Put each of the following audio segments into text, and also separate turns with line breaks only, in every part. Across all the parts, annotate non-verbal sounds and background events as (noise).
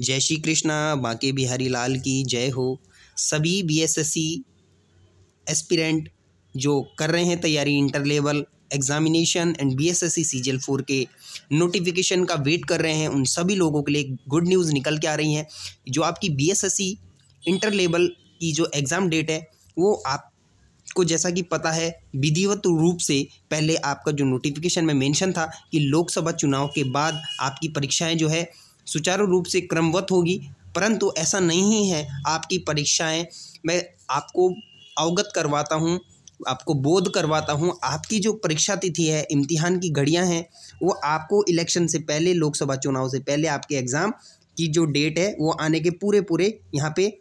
जय श्री कृष्णा बांके बिहारी लाल की जय हो सभी बीएसएससी एस्पिरेंट जो कर रहे हैं तैयारी inter level examination and B S S C CGL four के नोटिफिकेशन का वेट कर रहे हैं उन सभी लोगों के लिए गुड न्यूज़ निकल के आ रही हैं जो आपकी B S S C inter level की जो एग्ज़ाम डेट है वो आपको जैसा कि पता है विधिवत रूप से पहले आपका जो नोटिफिकेशन में मेंशन था कि लोकसभा चुनाव के बाद आपकी परीक्षाएं जो है सुचारू रूप से क्रमवत होगी परंतु ऐसा नहीं है आपकी परीक्षाएं मैं आपको अवगत करवाता हूँ आपको बोध करवाता हूँ आपकी जो परीक्षा तिथि है इम्तिहान की घड़ियाँ हैं वो आपको इलेक्शन से पहले लोकसभा चुनाव से पहले आपके एग्ज़ाम की जो डेट है वो आने के पूरे पूरे यहाँ पे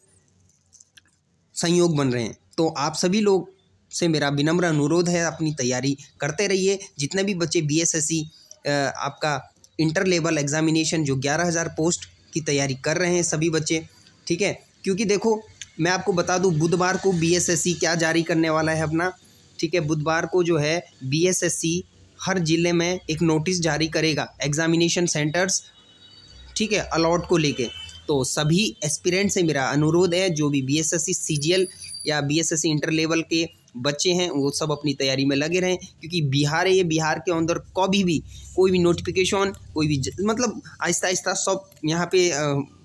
संयोग बन रहे हैं तो आप सभी लोग से मेरा विनम्र अनुरोध है अपनी तैयारी करते रहिए जितने भी बच्चे बीएसएससी e, आपका इंटर लेवल एग्जामिनेशन जो ग्यारह हज़ार पोस्ट की तैयारी कर रहे हैं सभी बच्चे ठीक है क्योंकि देखो मैं आपको बता दूं बुधवार को बीएसएससी e क्या जारी करने वाला है अपना ठीक है बुधवार को जो है बीएसएससी e हर ज़िले में एक नोटिस जारी करेगा एग्जामिनेशन सेंटर्स ठीक है अलॉट को लेके तो सभी एस्पिरेंट से मेरा अनुरोध है जो भी बीएसएससी सीजीएल e या बीएसएससी इंटर लेवल के बच्चे हैं वो सब अपनी तैयारी में लगे रहें क्योंकि बिहार है ये बिहार के अंदर कभी भी कोई भी नोटिफिकेशन कोई भी ज... मतलब आहिस्ता आहिस्ता सब यहाँ पे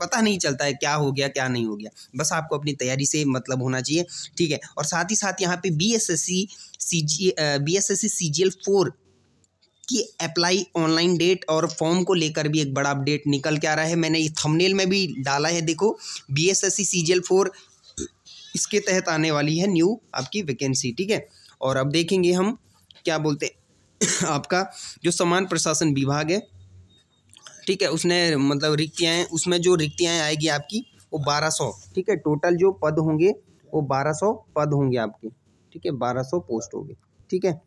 पता नहीं चलता है क्या हो गया क्या नहीं हो गया बस आपको अपनी तैयारी से मतलब होना चाहिए ठीक है और साथ ही साथ यहाँ पे B S S C C G B S S C C G L four कि अप्लाई ऑनलाइन डेट और फॉर्म को लेकर भी एक बड़ा अपडेट निकल के आ रहा है मैंने ये थंबनेल में भी डाला है देखो B S S C C G L four इसके तहत आने वाली है न्यू आपकी वैकेंसी ठीक है और अब देखेंगे हम क्या बोलते हैं (coughs) आपका जो समान प्रशासन विभाग है ठीक है उसने मतलब रिक्तियाँ उसमें जो रिक्तियाँ आएगी आपकी वो बारह सौ ठीक है टोटल जो पद होंगे वो बारह सौ पद होंगे आपके ठीक है बारह सौ पोस्ट होंगे ठीक है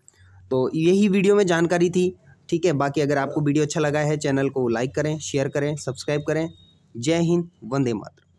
तो यही वीडियो में जानकारी थी ठीक है बाकी अगर आपको वीडियो अच्छा लगा है चैनल को लाइक करें शेयर करें सब्सक्राइब करें जय हिंद वंदे मातरम